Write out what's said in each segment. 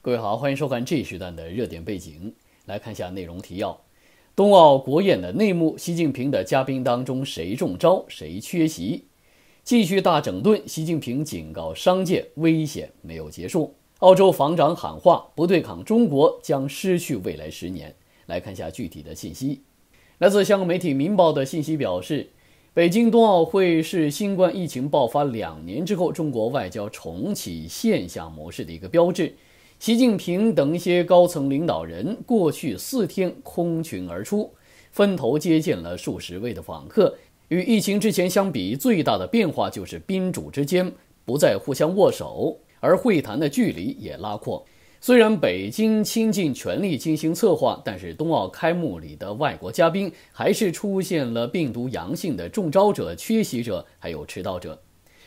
各位好，欢迎收看这一时段的热点背景。来看一下内容提要：冬奥国宴的内幕，习近平的嘉宾当中谁中招，谁缺席？继续大整顿，习近平警告商界危险没有结束。澳洲防长喊话，不对抗中国将失去未来十年。来看一下具体的信息。来自香港媒体《明报》的信息表示，北京冬奥会是新冠疫情爆发两年之后中国外交重启线下模式的一个标志。习近平等一些高层领导人过去四天空群而出，分头接见了数十位的访客。与疫情之前相比，最大的变化就是宾主之间不再互相握手，而会谈的距离也拉阔。虽然北京倾尽全力进行策划，但是冬奥开幕礼的外国嘉宾还是出现了病毒阳性的中招者、缺席者，还有迟到者。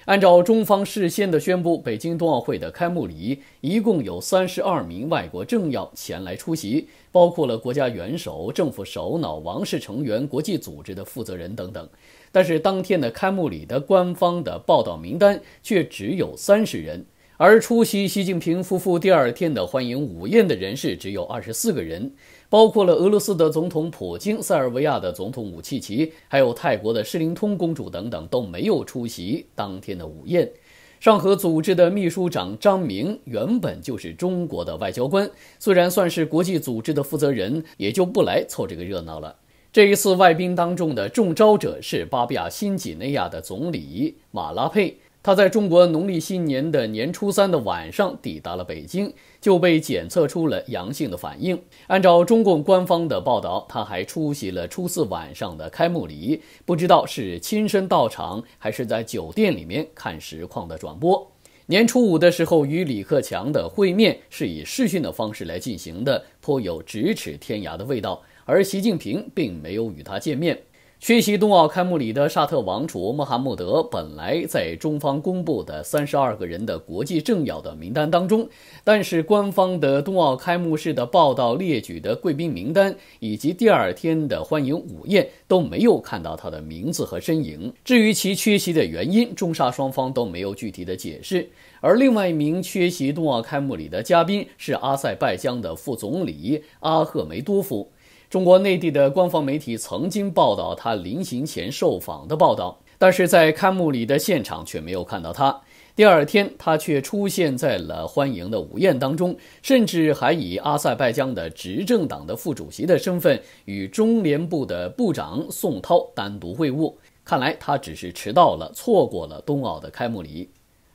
按照中方事先的宣布，北京冬奥会的开幕礼一共有三十二名外国政要前来出席，包括了国家元首、政府首脑、王室成员、国际组织的负责人等等。但是当天的开幕礼的官方的报道名单却只有三十人。而出席习近平夫妇第二天的欢迎午宴的人士只有二十四个人，包括了俄罗斯的总统普京、塞尔维亚的总统武契奇，还有泰国的诗灵通公主等等都没有出席当天的午宴。上合组织的秘书长张明原本就是中国的外交官，虽然算是国际组织的负责人，也就不来凑这个热闹了。这一次外宾当中的中招者是巴布亚新几内亚的总理马拉佩。他在中国农历新年的年初三的晚上抵达了北京，就被检测出了阳性的反应。按照中共官方的报道，他还出席了初四晚上的开幕礼，不知道是亲身到场还是在酒店里面看实况的转播。年初五的时候与李克强的会面是以视讯的方式来进行的，颇有咫尺天涯的味道，而习近平并没有与他见面。缺席冬奥开幕礼的沙特王储穆罕默德，本来在中方公布的三十二个人的国际政要的名单当中，但是官方的冬奥开幕式的报道列举的贵宾名单，以及第二天的欢迎午宴都没有看到他的名字和身影。至于其缺席的原因，中沙双方都没有具体的解释。而另外一名缺席冬奥开幕礼的嘉宾是阿塞拜疆的副总理阿赫梅多夫。中国内地的官方媒体曾经报道他临行前受访的报道，但是在开幕礼的现场却没有看到他。第二天，他却出现在了欢迎的午宴当中，甚至还以阿塞拜疆的执政党的副主席的身份与中联部的部长宋涛单独会晤。看来他只是迟到了，错过了冬奥的开幕礼。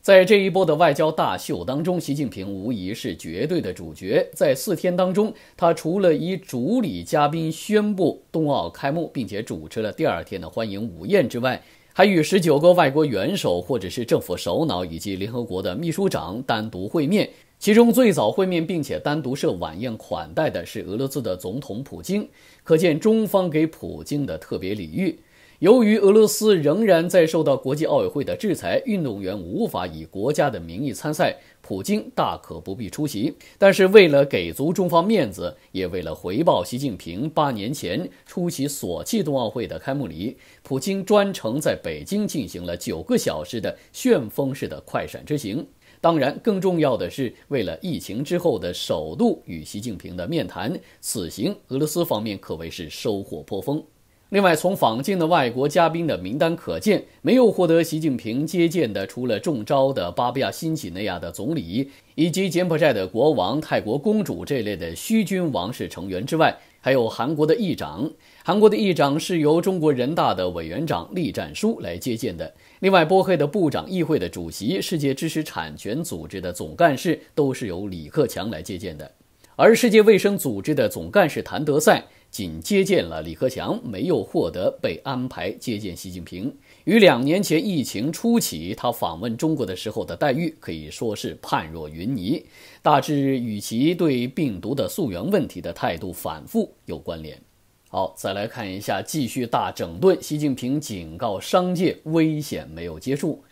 在这一波的外交大秀当中，习近平无疑是绝对的主角。在四天当中，他除了以主礼嘉宾宣布冬奥开幕，并且主持了第二天的欢迎午宴之外，还与十九个外国元首或者是政府首脑以及联合国的秘书长单独会面。其中最早会面并且单独设晚宴款待的是俄罗斯的总统普京，可见中方给普京的特别礼遇。由于俄罗斯仍然在受到国际奥委会的制裁，运动员无法以国家的名义参赛，普京大可不必出席。但是，为了给足中方面子，也为了回报习近平八年前出席索契冬奥会的开幕礼，普京专程在北京进行了九个小时的旋风式的快闪之行。当然，更重要的是，为了疫情之后的首度与习近平的面谈，此行俄罗斯方面可谓是收获颇丰。另外，从访境的外国嘉宾的名单可见，没有获得习近平接见的，除了中招的巴布亚新几内亚的总理以及柬埔寨的国王、泰国公主这类的虚君王室成员之外，还有韩国的议长。韩国的议长是由中国人大的委员长栗战书来接见的。另外，波黑的部长、议会的主席、世界知识产权组织的总干事都是由李克强来接见的。而世界卫生组织的总干事谭德赛。仅接见了李克强，没有获得被安排接见习近平。与两年前疫情初期他访问中国的时候的待遇可以说是判若云泥，大致与其对病毒的溯源问题的态度反复有关联。好，再来看一下，继续大整顿，习近平警告商界，危险没有结束。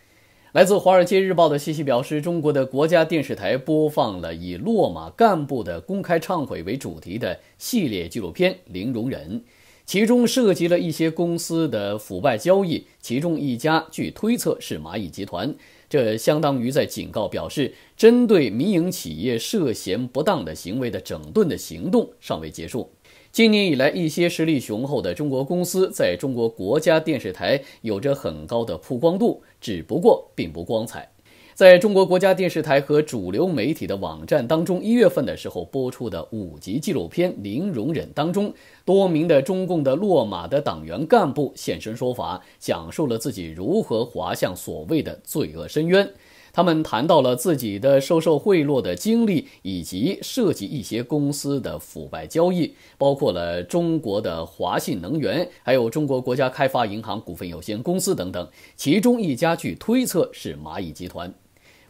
来自《华尔街日报》的信息表示，中国的国家电视台播放了以落马干部的公开忏悔为主题的系列纪录片《零容忍》，其中涉及了一些公司的腐败交易，其中一家据推测是蚂蚁集团。这相当于在警告，表示针对民营企业涉嫌不当的行为的整顿的行动尚未结束。今年以来，一些实力雄厚的中国公司在中国国家电视台有着很高的曝光度。只不过并不光彩。在中国国家电视台和主流媒体的网站当中，一月份的时候播出的五集纪录片《零容忍》当中，多名的中共的落马的党员干部现身说法，讲述了自己如何滑向所谓的罪恶深渊。他们谈到了自己的收受贿赂的经历，以及涉及一些公司的腐败交易，包括了中国的华信能源，还有中国国家开发银行股份有限公司等等，其中一家据推测是蚂蚁集团。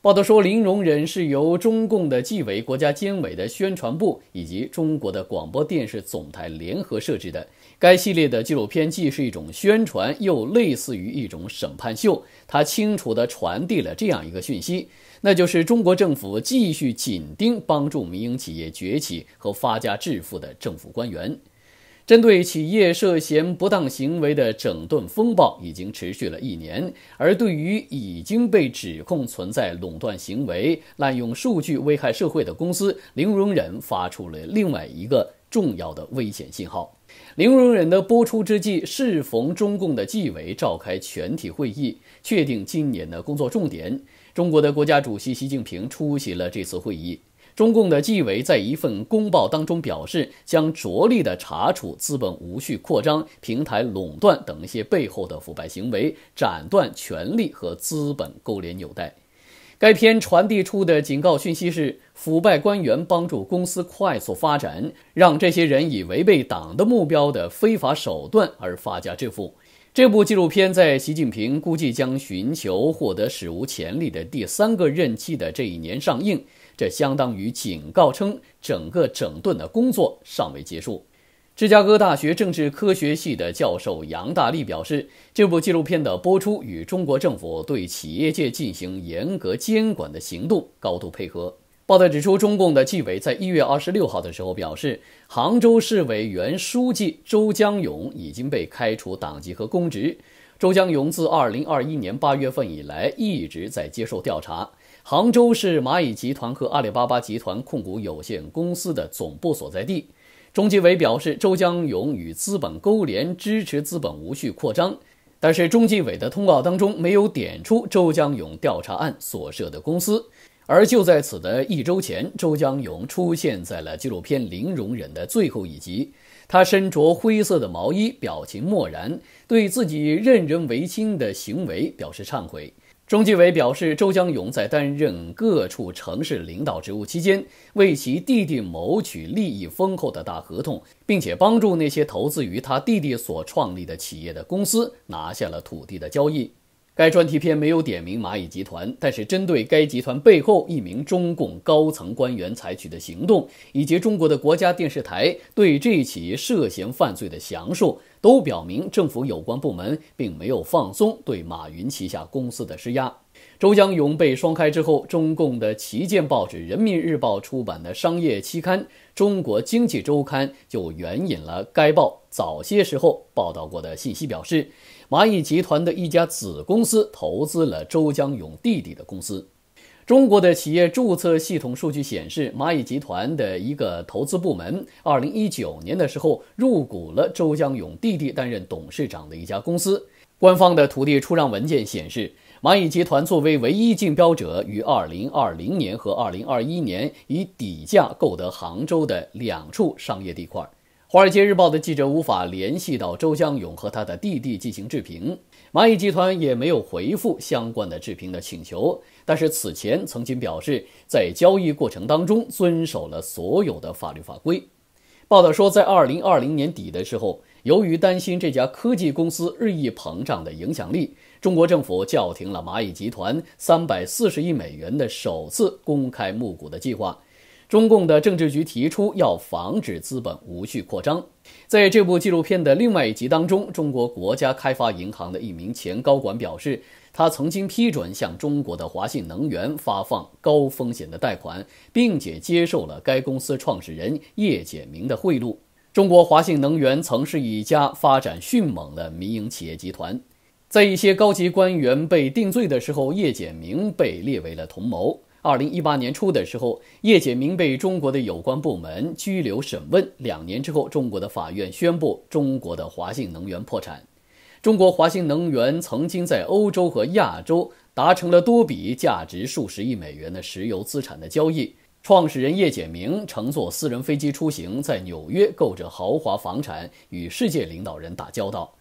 报道说，零容忍是由中共的纪委、国家监委的宣传部以及中国的广播电视总台联合设置的。该系列的纪录片既是一种宣传，又类似于一种审判秀。它清楚地传递了这样一个讯息，那就是中国政府继续紧盯帮助民营企业崛起和发家致富的政府官员。针对企业涉嫌不当行为的整顿风暴已经持续了一年，而对于已经被指控存在垄断行为、滥用数据危害社会的公司，零容忍发出了另外一个重要的危险信号。零容忍的播出之际，适逢中共的纪委召开全体会议，确定今年的工作重点。中国的国家主席习近平出席了这次会议。中共的纪委在一份公报当中表示，将着力的查处资本无序扩张、平台垄断等一些背后的腐败行为，斩断权力和资本勾连纽带。该片传递出的警告讯息是：腐败官员帮助公司快速发展，让这些人以违背党的目标的非法手段而发家致富。这部纪录片在习近平估计将寻求获得史无前例的第三个任期的这一年上映。这相当于警告称，整个整顿的工作尚未结束。芝加哥大学政治科学系的教授杨大力表示，这部纪录片的播出与中国政府对企业界进行严格监管的行动高度配合。报道指出，中共的纪委在一月二十六号的时候表示，杭州市委原书记周江勇已经被开除党籍和公职。周江勇自二零二一年八月份以来一直在接受调查。杭州市蚂蚁集团和阿里巴巴集团控股有限公司的总部所在地。中纪委表示，周江勇与资本勾连，支持资本无序扩张。但是，中纪委的通告当中没有点出周江勇调查案所涉的公司。而就在此的一周前，周江勇出现在了纪录片《零容忍》的最后一集。他身着灰色的毛衣，表情漠然，对自己任人唯亲的行为表示忏悔。中纪委表示，周江勇在担任各处城市领导职务期间，为其弟弟谋取利益丰厚的大合同，并且帮助那些投资于他弟弟所创立的企业的公司拿下了土地的交易。该专题片没有点名蚂蚁集团，但是针对该集团背后一名中共高层官员采取的行动，以及中国的国家电视台对这起涉嫌犯罪的详述。都表明，政府有关部门并没有放松对马云旗下公司的施压。周江勇被双开之后，中共的旗舰报纸《人民日报》出版的商业期刊《中国经济周刊》就援引了该报早些时候报道过的信息，表示蚂蚁集团的一家子公司投资了周江勇弟弟的公司。中国的企业注册系统数据显示，蚂蚁集团的一个投资部门，二零一九年的时候入股了周江勇弟弟担任董事长的一家公司。官方的土地出让文件显示，蚂蚁集团作为唯一竞标者，于二零二零年和二零二一年以底价购得杭州的两处商业地块。华尔街日报的记者无法联系到周江勇和他的弟弟进行置评，蚂蚁集团也没有回复相关的置评的请求。但是此前曾经表示，在交易过程当中遵守了所有的法律法规。报道说，在二零二零年底的时候，由于担心这家科技公司日益膨胀的影响力，中国政府叫停了蚂蚁集团三百四十亿美元的首次公开募股的计划。中共的政治局提出要防止资本无序扩张。在这部纪录片的另外一集当中，中国国家开发银行的一名前高管表示，他曾经批准向中国的华信能源发放高风险的贷款，并且接受了该公司创始人叶简明的贿赂。中国华信能源曾是一家发展迅猛的民营企业集团。在一些高级官员被定罪的时候，叶简明被列为了同谋。二零一八年初的时候，叶简明被中国的有关部门拘留审问。两年之后，中国的法院宣布中国的华信能源破产。中国华信能源曾经在欧洲和亚洲达成了多笔价值数十亿美元的石油资产的交易。创始人叶简明乘坐私人飞机出行，在纽约购置豪华房产，与世界领导人打交道。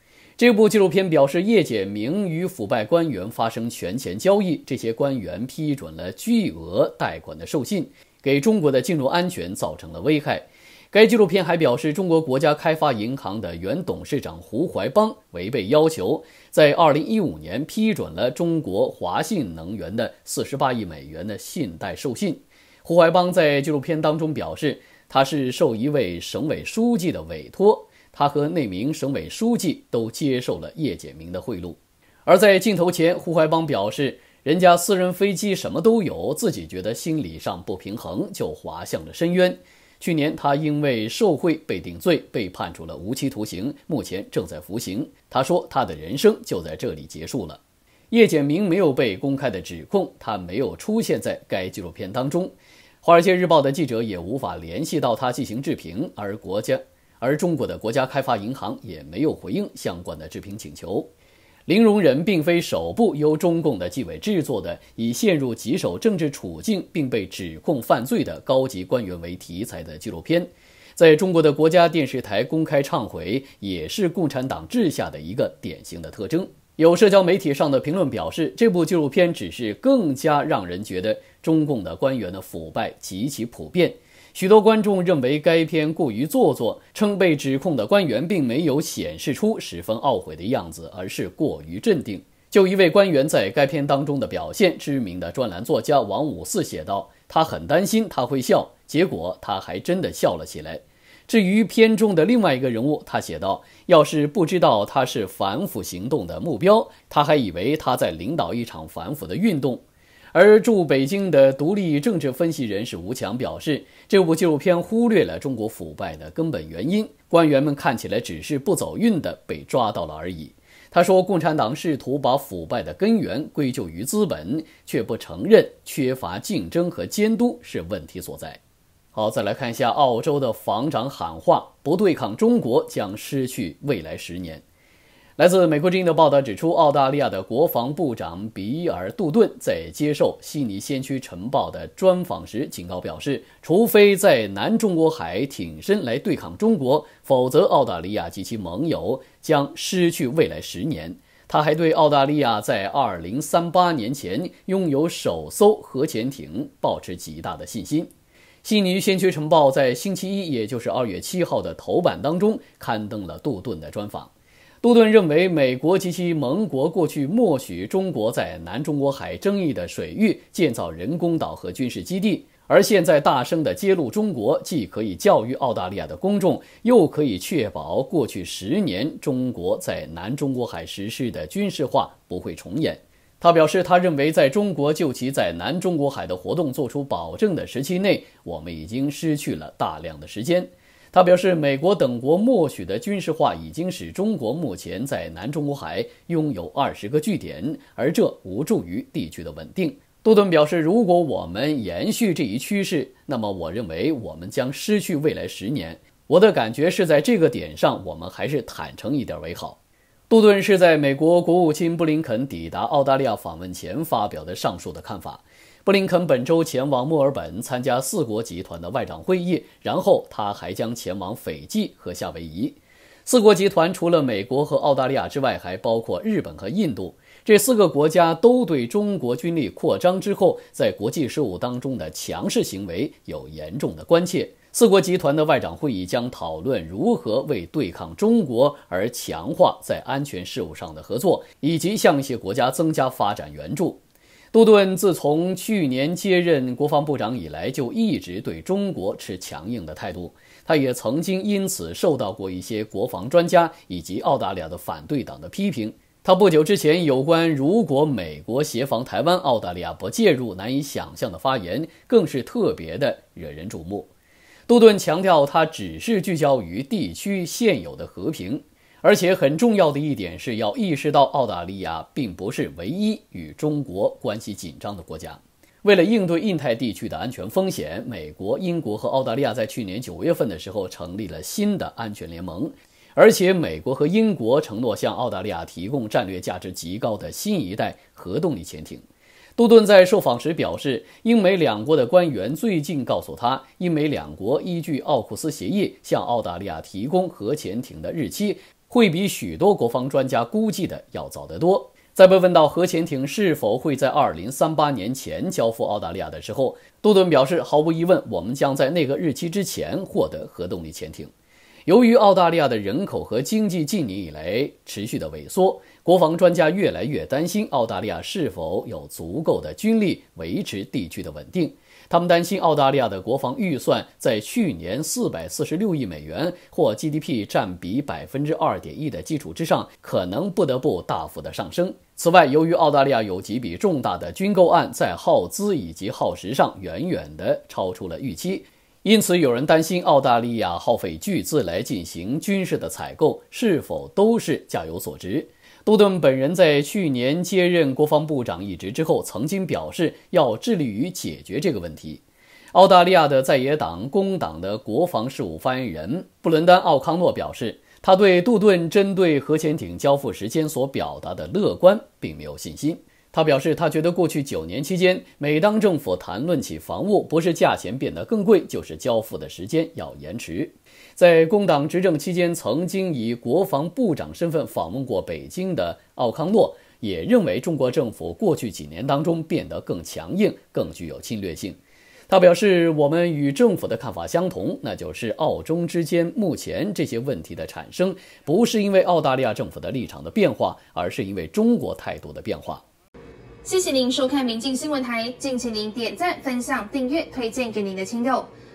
这部纪录片表示，叶简明与腐败官员发生权钱交易，这些官员批准了巨额贷款的授信，给中国的金融安全造成了危害。该纪录片还表示，中国国家开发银行的原董事长胡怀邦违背要求，在二零一五年批准了中国华信能源的四十八亿美元的信贷授信。胡怀邦在纪录片当中表示，他是受一位省委书记的委托。他和那名省委书记都接受了叶简明的贿赂，而在镜头前，胡怀邦表示，人家私人飞机什么都有，自己觉得心理上不平衡，就滑向了深渊。去年他因为受贿被定罪，被判处了无期徒刑，目前正在服刑。他说，他的人生就在这里结束了。叶简明没有被公开的指控，他没有出现在该纪录片当中，华尔街日报的记者也无法联系到他进行置评，而国家。而中国的国家开发银行也没有回应相关的置评请求。《零容忍》并非首部由中共的纪委制作的以陷入棘手政治处境并被指控犯罪的高级官员为题材的纪录片。在中国的国家电视台公开忏悔，也是共产党治下的一个典型的特征。有社交媒体上的评论表示，这部纪录片只是更加让人觉得中共的官员的腐败极其普遍。许多观众认为该片过于做作，称被指控的官员并没有显示出十分懊悔的样子，而是过于镇定。就一位官员在该片当中的表现，知名的专栏作家王五四写道：“他很担心他会笑，结果他还真的笑了起来。”至于片中的另外一个人物，他写道：“要是不知道他是反腐行动的目标，他还以为他在领导一场反腐的运动。”而驻北京的独立政治分析人士吴强表示，这部纪录片忽略了中国腐败的根本原因，官员们看起来只是不走运的被抓到了而已。他说，共产党试图把腐败的根源归咎于资本，却不承认缺乏竞争和监督是问题所在。好，再来看一下澳洲的防长喊话：，不对抗中国，将失去未来十年。来自美国之音的报道指出，澳大利亚的国防部长比尔·杜顿在接受悉尼先驱晨报的专访时警告表示，除非在南中国海挺身来对抗中国，否则澳大利亚及其盟友将失去未来十年。他还对澳大利亚在2038年前拥有首艘核潜艇保持极大的信心。悉尼先驱晨报在星期一，也就是2月7号的头版当中刊登了杜顿的专访。杜顿认为，美国及其盟国过去默许中国在南中国海争议的水域建造人工岛和军事基地，而现在大声地揭露中国，既可以教育澳大利亚的公众，又可以确保过去十年中国在南中国海实施的军事化不会重演。他表示，他认为在中国就其在南中国海的活动作出保证的时期内，我们已经失去了大量的时间。他表示，美国等国默许的军事化已经使中国目前在南中国海拥有二十个据点，而这无助于地区的稳定。杜顿表示，如果我们延续这一趋势，那么我认为我们将失去未来十年。我的感觉是在这个点上，我们还是坦诚一点为好。杜顿是在美国国务卿布林肯抵达澳大利亚访问前发表的上述的看法。布林肯本周前往墨尔本参加四国集团的外长会议，然后他还将前往斐济和夏威夷。四国集团除了美国和澳大利亚之外，还包括日本和印度。这四个国家都对中国军力扩张之后在国际事务当中的强势行为有严重的关切。四国集团的外长会议将讨论如何为对抗中国而强化在安全事务上的合作，以及向一些国家增加发展援助。杜顿自从去年接任国防部长以来，就一直对中国持强硬的态度。他也曾经因此受到过一些国防专家以及澳大利亚的反对党的批评。他不久之前有关如果美国协防台湾，澳大利亚不介入，难以想象的发言，更是特别的惹人注目。杜顿强调，他只是聚焦于地区现有的和平。而且很重要的一点是要意识到，澳大利亚并不是唯一与中国关系紧张的国家。为了应对印太地区的安全风险，美国、英国和澳大利亚在去年九月份的时候成立了新的安全联盟。而且，美国和英国承诺向澳大利亚提供战略价值极高的新一代核动力潜艇。杜顿在受访时表示，英美两国的官员最近告诉他，英美两国依据奥库斯协议向澳大利亚提供核潜艇的日期。会比许多国防专家估计的要早得多。在被问到核潜艇是否会在二零三八年前交付澳大利亚的时候，杜顿表示：“毫无疑问，我们将在那个日期之前获得核动力潜艇。”由于澳大利亚的人口和经济近年以来持续的萎缩，国防专家越来越担心澳大利亚是否有足够的军力维持地区的稳定。他们担心，澳大利亚的国防预算在去年四百四十六亿美元或 GDP 占比百分之二点一的基础之上，可能不得不大幅的上升。此外，由于澳大利亚有几笔重大的军购案在耗资以及耗时上远远的超出了预期，因此有人担心，澳大利亚耗费巨资来进行军事的采购，是否都是价有所值？杜顿本人在去年接任国防部长一职之后，曾经表示要致力于解决这个问题。澳大利亚的在野党工党的国防事务发言人布伦丹·奥康诺表示，他对杜顿针对核潜艇交付时间所表达的乐观并没有信心。他表示，他觉得过去九年期间，每当政府谈论起防务，不是价钱变得更贵，就是交付的时间要延迟。在工党执政期间，曾经以国防部长身份访问过北京的奥康诺也认为，中国政府过去几年当中变得更强硬、更具有侵略性。他表示，我们与政府的看法相同，那就是澳中之间目前这些问题的产生，不是因为澳大利亚政府的立场的变化，而是因为中国态度的变化。谢谢您收看《民进新闻台》，敬请您点赞、分享、订阅、推荐给您的亲友。